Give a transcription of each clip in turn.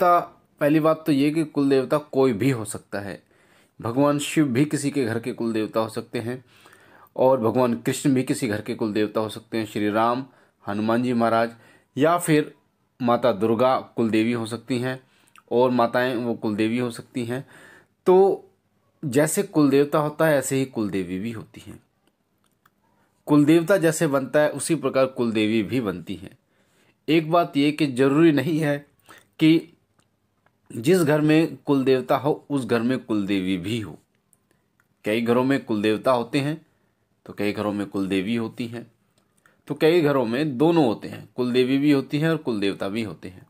देवता पहली बात तो ये कि कुल देवता कोई भी हो सकता है भगवान शिव भी किसी के घर के कुल देवता हो सकते हैं और भगवान कृष्ण भी किसी घर के कुल देवता हो सकते हैं श्री राम हनुमान जी महाराज या फिर माता दुर्गा कुल देवी हो सकती हैं और माताएं वो कुल देवी हो सकती हैं तो जैसे कुल देवता होता है ऐसे ही कुल देवी भी होती हैं कुल देवता जैसे बनता है उसी प्रकार कुल देवी भी बनती हैं एक बात ये कि ज़रूरी नहीं है कि जिस घर में कुल देवता हो उस घर में कुल देवी भी हो कई घरों में कुल देवता होते हैं तो कई घरों में कुल देवी होती हैं तो कई घरों में दोनों होते हैं कुल देवी भी होती है और कुल देवता भी होते हैं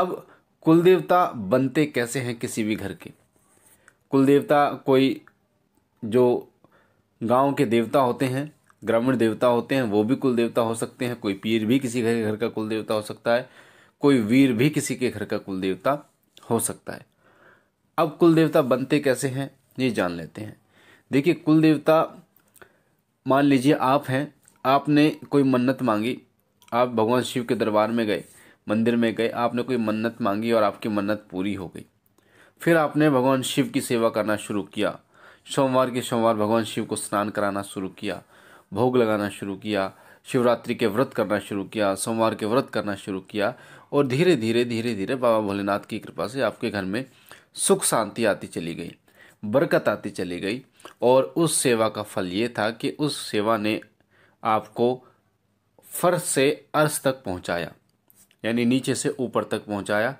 अब कुल देवता बनते कैसे हैं किसी भी घर के कुल देवता कोई जो गांव के देवता होते हैं ग्रामीण देवता होते हैं वो भी कुल देवता हो सकते हैं कोई पीर भी किसी घर घर का कुल देवता हो सकता है कोई वीर भी किसी के घर का कुल देवता हो सकता है अब कुल देवता बनते कैसे हैं ये जान लेते हैं देखिए कुल देवता मान लीजिए आप हैं आपने कोई मन्नत मांगी आप भगवान शिव के दरबार में गए मंदिर में गए आपने कोई मन्नत मांगी और आपकी मन्नत पूरी हो गई फिर आपने भगवान शिव की सेवा करना शुरू किया सोमवार के सोमवार भगवान शिव को स्नान कराना शुरू किया भोग लगाना शुरू किया शिवरात्रि के व्रत करना शुरू किया सोमवार के व्रत करना शुरू किया और धीरे धीरे धीरे धीरे बाबा भोलेनाथ की कृपा से आपके घर में सुख शांति आती चली गई बरकत आती चली गई और उस सेवा का फल ये था कि उस सेवा ने आपको फर्श से अर्श तक पहुंचाया यानी नीचे से ऊपर तक पहुंचाया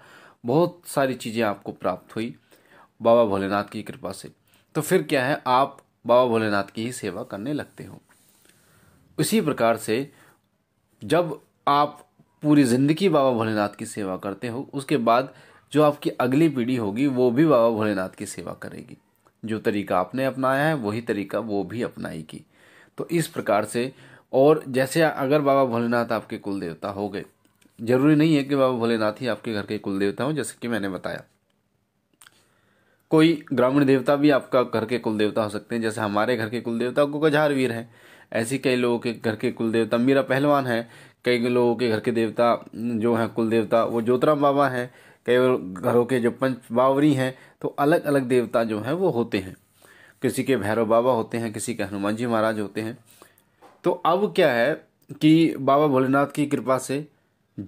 बहुत सारी चीज़ें आपको प्राप्त हुई बाबा भोलेनाथ की कृपा से तो फिर क्या है आप बाबा भोलेनाथ की ही सेवा करने लगते हो इसी प्रकार से जब आप पूरी ज़िंदगी बाबा भोलेनाथ की सेवा करते हो उसके बाद जो आपकी अगली पीढ़ी होगी वो भी बाबा भोलेनाथ की सेवा करेगी जो तरीका आपने अपनाया है वही तरीका वो भी अपनाएगी तो इस प्रकार से और जैसे अगर बाबा भोलेनाथ आपके कुल देवता हो गए जरूरी नहीं है कि बाबा भोलेनाथ ही आपके घर के कुल देवता हो जैसे कि मैंने बताया कोई ग्रामीण देवता भी आपका घर के कुल देवता हो सकते हैं जैसे हमारे घर के कुल देवता को वीर है ऐसे कई लोगों के घर के कुल देवता मीरा पहलवान है कई लोगों के घर के देवता जो हैं कुल देवता वो ज्योतरा बाबा हैं कई घरों के जो पंच बावरी हैं तो अलग अलग देवता जो हैं वो होते हैं किसी के भैरव बाबा होते हैं किसी के हनुमान जी महाराज होते हैं तो अब क्या है कि बाबा भोलेनाथ की कृपा से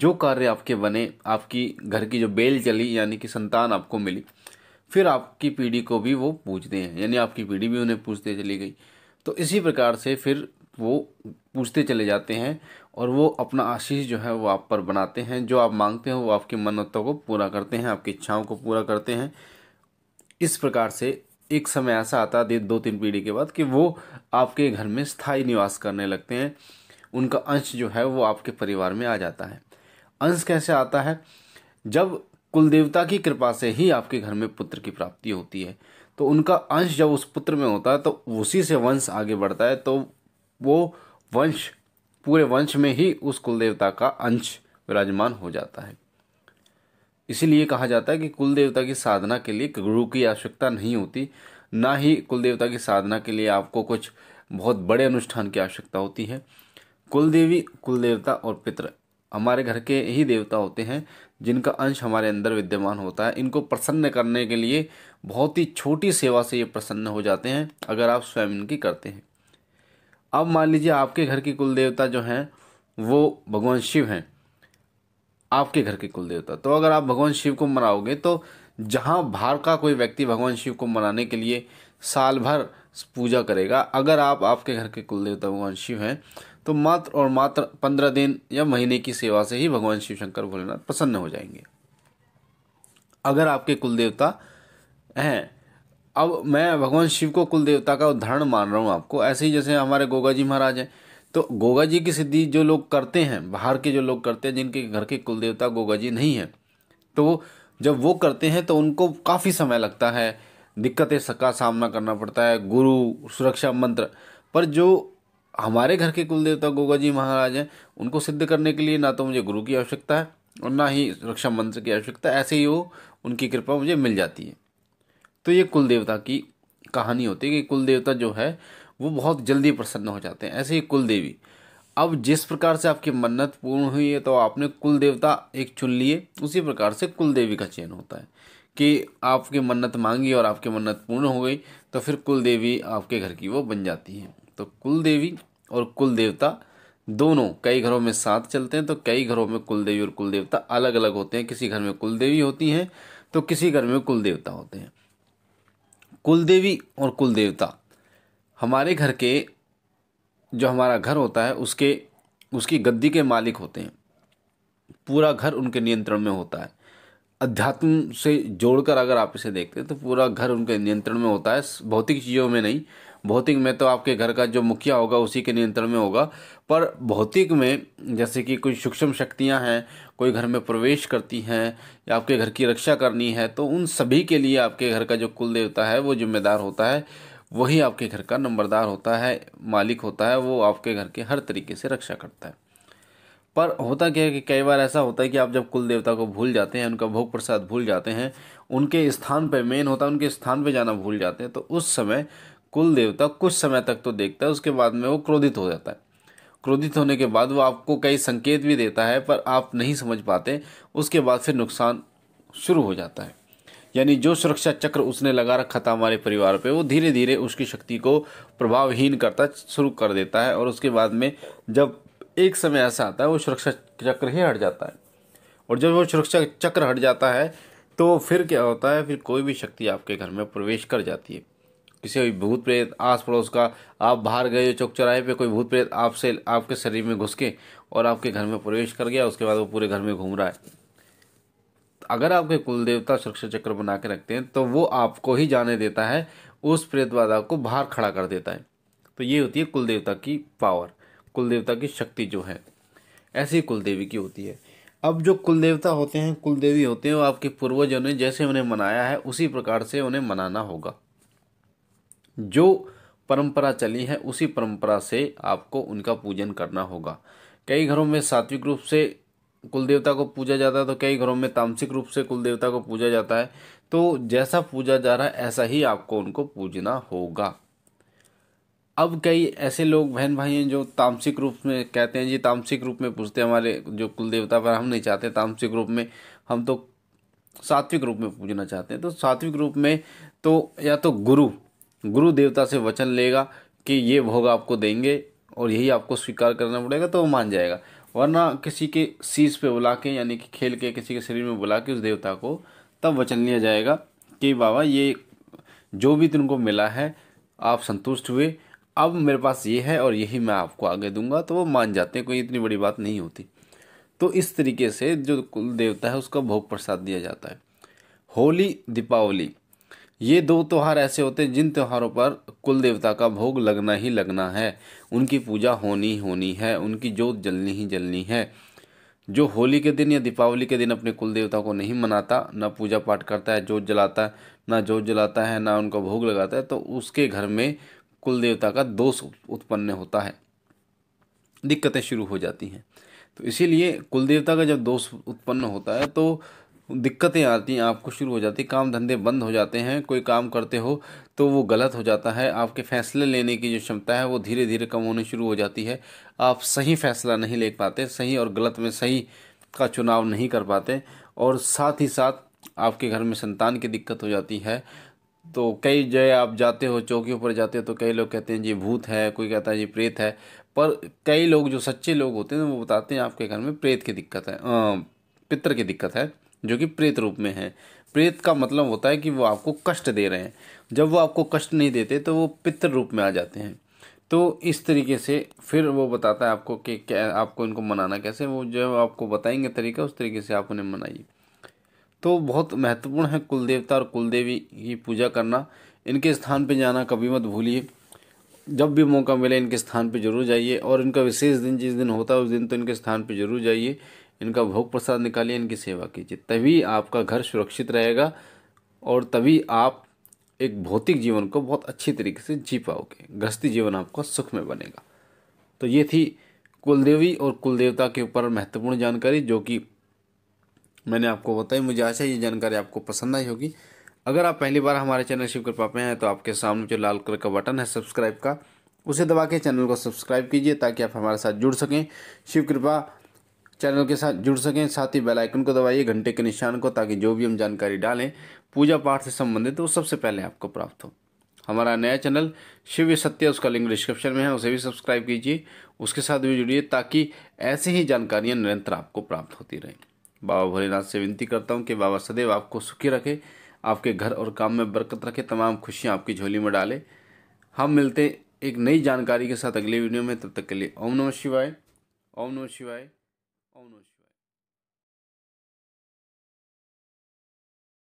जो कार्य आपके बने आपकी घर की जो बेल चली यानी कि संतान आपको मिली फिर आपकी पीढ़ी को भी वो पूछते हैं यानी आपकी पीढ़ी भी उन्हें पूछते चली गई तो इसी प्रकार से फिर वो पूछते चले जाते हैं और वो अपना आशीष जो है वो आप पर बनाते हैं जो आप मांगते हैं वो आपकी मन्नतों को पूरा करते हैं आपकी इच्छाओं को पूरा करते हैं इस प्रकार से एक समय ऐसा आता है दो तीन पीढ़ी के बाद कि वो आपके घर में स्थायी निवास करने लगते हैं उनका अंश जो है वो आपके परिवार में आ जाता है अंश कैसे आता है जब कुलदेवता की कृपा से ही आपके घर में पुत्र की प्राप्ति होती है तो उनका अंश जब उस पुत्र में होता है तो उसी से वंश आगे बढ़ता है तो वो वंश पूरे वंश में ही उस कुल देवता का अंश विराजमान हो जाता है इसीलिए कहा जाता है कि कुल देवता की साधना के लिए गुरु की आवश्यकता नहीं होती ना ही कुल देवता की साधना के लिए आपको कुछ बहुत बड़े अनुष्ठान की आवश्यकता होती है कुल देवी कुल देवता और पितृ हमारे घर के ही देवता होते हैं जिनका अंश हमारे अंदर विद्यमान होता है इनको प्रसन्न करने के लिए बहुत ही छोटी सेवा से ये प्रसन्न हो जाते हैं अगर आप स्वयं इनकी करते हैं अब मान लीजिए आपके घर के कुल देवता जो हैं वो भगवान शिव हैं आपके घर के कुल देवता तो अगर आप भगवान शिव को मनाओगे तो जहाँ बाहर का कोई व्यक्ति भगवान शिव को मनाने के लिए साल भर पूजा करेगा अगर आप आपके घर के कुल देवता भगवान शिव हैं तो मात्र और मात्र पंद्रह दिन या महीने की सेवा से ही भगवान शिव शंकर भोलेनाथ प्रसन्न हो जाएंगे अगर आपके कुल देवता हैं अब मैं भगवान शिव को कुल देवता का उदाहरण मान रहा हूँ आपको ऐसे ही जैसे हमारे गोगा जी महाराज हैं तो गोगा जी की सिद्धि जो लोग करते हैं बाहर के जो लोग करते हैं जिनके घर के कुल देवता गोगा जी नहीं हैं तो जब वो करते हैं तो उनको काफ़ी समय लगता है दिक्कतें सका सामना करना पड़ता है गुरु सुरक्षा मंत्र पर जो हमारे घर के कुल देवता गोगा जी महाराज हैं उनको सिद्ध करने के लिए ना तो मुझे गुरु की आवश्यकता है और ना ही रक्षा मंत्र की आवश्यकता ऐसे ही वो उनकी कृपा मुझे मिल जाती है तो ये कुल देवता की कहानी होती है कि कुल देवता जो है वो बहुत जल्दी प्रसन्न हो जाते हैं ऐसे ही कुल देवी अब जिस प्रकार से आपकी मन्नत पूर्ण हुई है तो आपने कुल देवता एक चुन लिए उसी प्रकार से कुल देवी का चयन होता है कि आपकी मन्नत मांगी और आपकी मन्नत पूर्ण हो गई तो फिर कुल देवी आपके घर की वो बन जाती है तो कुल देवी और कुल देवता दोनों कई घरों में साथ चलते हैं तो कई घरों में कुल देवी और कुल देवता अलग अलग होते हैं किसी घर में कुल देवी होती हैं तो किसी घर में कुल देवता होते हैं कुल देवी और कुल देवता हमारे घर के जो हमारा घर होता है उसके उसकी गद्दी के मालिक होते हैं पूरा घर उनके नियंत्रण में होता है अध्यात्म से जोड़कर अगर आप इसे देखते हैं तो पूरा घर उनके नियंत्रण में होता है भौतिक चीज़ों में नहीं भौतिक में तो आपके घर का जो मुखिया होगा उसी के नियंत्रण में होगा पर भौतिक में जैसे कि कोई सूक्ष्म शक्तियाँ हैं कोई घर में प्रवेश करती हैं या आपके घर की रक्षा करनी है तो उन सभी के लिए आपके घर का जो कुल देवता है वो जिम्मेदार होता है वही आपके घर का नंबरदार होता है मालिक होता है वो आपके घर के हर तरीके से रक्षा करता है पर होता क्या है कि कई बार ऐसा होता है कि आप जब कुल देवता को भूल जाते हैं उनका भोग प्रसाद भूल जाते हैं उनके स्थान पर मेन होता है उनके स्थान पर जाना भूल जाते हैं तो उस समय कुल देवता कुछ समय तक तो देखता है उसके बाद में वो क्रोधित हो जाता है क्रोधित होने के बाद वो आपको कई संकेत भी देता है पर आप नहीं समझ पाते उसके बाद फिर नुकसान शुरू हो जाता है यानी जो सुरक्षा चक्र उसने लगा रखा था हमारे परिवार पे वो धीरे धीरे उसकी शक्ति को प्रभावहीन करता शुरू कर देता है और उसके बाद में जब एक समय ऐसा आता है वो सुरक्षा चक्र ही हट जाता है और जब वो सुरक्षा चक्र हट जाता है तो फिर क्या होता है फिर कोई भी शक्ति आपके घर में प्रवेश कर जाती है किसी भूत प्रेत आस पड़ोस का आप बाहर गए चौक चौराहे पे कोई भूत प्रेत आपसे आपके शरीर में घुस के और आपके घर में प्रवेश कर गया उसके बाद वो पूरे घर में घूम रहा है अगर आपके कुल देवता सुरक्षा चक्र बना के रखते हैं तो वो आपको ही जाने देता है उस प्रेत बाधा को बाहर खड़ा कर देता है तो ये होती है कुल देवता की पावर कुल देवता की शक्ति जो है ऐसी कुल देवी की होती है अब जो कुल देवता होते हैं कुल देवी होते हैं वो आपके पूर्वजों ने जैसे उन्हें मनाया है उसी प्रकार से उन्हें मनाना होगा जो परंपरा चली है उसी परंपरा से आपको उनका पूजन करना होगा कई घरों में सात्विक रूप से कुल देवता को पूजा जाता है तो कई घरों में तामसिक रूप से कुल देवता को पूजा जाता है तो जैसा पूजा जा रहा है ऐसा ही आपको उनको पूजना होगा अब कई ऐसे लोग बहन भाई हैं जो तामसिक रूप में कहते हैं जी तामसिक रूप में पूजते हैं हमारे जो कुल देवता पर हम नहीं चाहते तामसिक रूप में हम तो सात्विक रूप में पूजना चाहते हैं तो सात्विक रूप में तो या तो गुरु गुरु देवता से वचन लेगा कि ये भोग आपको देंगे और यही आपको स्वीकार करना पड़ेगा तो वो मान जाएगा वरना किसी के शीश पे बुला के यानी कि खेल के किसी के शरीर में बुला के उस देवता को तब वचन लिया जाएगा कि बाबा ये जो भी तुमको मिला है आप संतुष्ट हुए अब मेरे पास ये है और यही मैं आपको आगे दूंगा तो वो मान जाते हैं कोई इतनी बड़ी बात नहीं होती तो इस तरीके से जो कुल देवता है उसका भोग प्रसाद दिया जाता है होली दीपावली ये दो त्यौहार ऐसे होते हैं जिन त्यौहारों पर कुल देवता का भोग लगना ही लगना है उनकी पूजा होनी होनी है उनकी जोत जलनी ही जलनी है जो होली के दिन या दीपावली के दिन अपने कुल देवता को नहीं मनाता ना पूजा पाठ करता है जोत जलाता है ना जोत जलाता है ना उनका भोग लगाता है तो उसके घर में कुल देवता का दोष उत्पन्न होता है दिक्कतें शुरू हो जाती हैं तो इसीलिए कुल देवता का जब दोष उत्पन्न होता है तो दिक्कतें आती हैं आपको शुरू हो जाती काम धंधे बंद हो जाते हैं कोई काम करते हो तो वो गलत हो जाता है आपके फैसले लेने की जो क्षमता है वो धीरे धीरे कम होने शुरू हो जाती है आप सही फैसला नहीं ले पाते सही और गलत में सही का चुनाव नहीं कर पाते और साथ ही साथ आपके घर में संतान की दिक्कत हो जाती है तो कई जगह आप जाते हो चौकी पर जाते हो तो कई लोग कहते हैं जी भूत है कोई कहता है जी प्रेत है पर कई लोग जो सच्चे लोग होते हैं वो बताते हैं आपके घर में प्रेत की दिक्कत है पितर की दिक्कत है जो कि प्रेत रूप में है प्रेत का मतलब होता है कि वो आपको कष्ट दे रहे हैं जब वो आपको कष्ट नहीं देते तो वो पितृ रूप में आ जाते हैं तो इस तरीके से फिर वो बताता है आपको कि क्या आपको इनको मनाना कैसे वो जो आपको बताएंगे तरीका उस तरीके से आप उन्हें मनाइए तो बहुत महत्वपूर्ण है कुल देवता और कुल देवी की पूजा करना इनके स्थान पर जाना कभी मत भूलिए जब भी मौका मिले इनके स्थान पर जरूर जाइए और इनका विशेष दिन जिस दिन होता है उस दिन तो इनके स्थान पर जरूर जाइए इनका भोग प्रसाद निकालिए इनकी सेवा कीजिए तभी आपका घर सुरक्षित रहेगा और तभी आप एक भौतिक जीवन को बहुत अच्छी तरीके से जी पाओगे गृहस्थी जीवन आपका सुख में बनेगा तो ये थी कुलदेवी और कुलदेवता के ऊपर महत्वपूर्ण जानकारी जो कि मैंने आपको बताई मुझे आशा ये जानकारी आपको पसंद आई होगी अगर आप पहली बार हमारे चैनल शिव कृपा पे हैं तो आपके सामने जो लाल कलर का बटन है सब्सक्राइब का उसे दबा के चैनल को सब्सक्राइब कीजिए ताकि आप हमारे साथ जुड़ सकें शिव कृपा चैनल के साथ जुड़ सकें साथ ही बेल आइकन को दबाइए घंटे के निशान को ताकि जो भी हम जानकारी डालें पूजा पाठ से संबंधित वो सबसे पहले आपको प्राप्त हो हमारा नया चैनल शिव सत्य उसका लिंक डिस्क्रिप्शन में है उसे भी सब्सक्राइब कीजिए उसके साथ भी जुड़िए ताकि ऐसी ही जानकारियाँ निरंतर आपको प्राप्त होती रहें बाबा भोलेनाथ से विनती करता हूँ कि बाबा सदैव आपको सुखी रखे आपके घर और काम में बरकत रखे तमाम खुशियाँ आपकी झोली में डाले हम मिलते एक नई जानकारी के साथ अगले वीडियो में तब तक के लिए ओम नमः शिवाय ओम नमः शिवाय ou não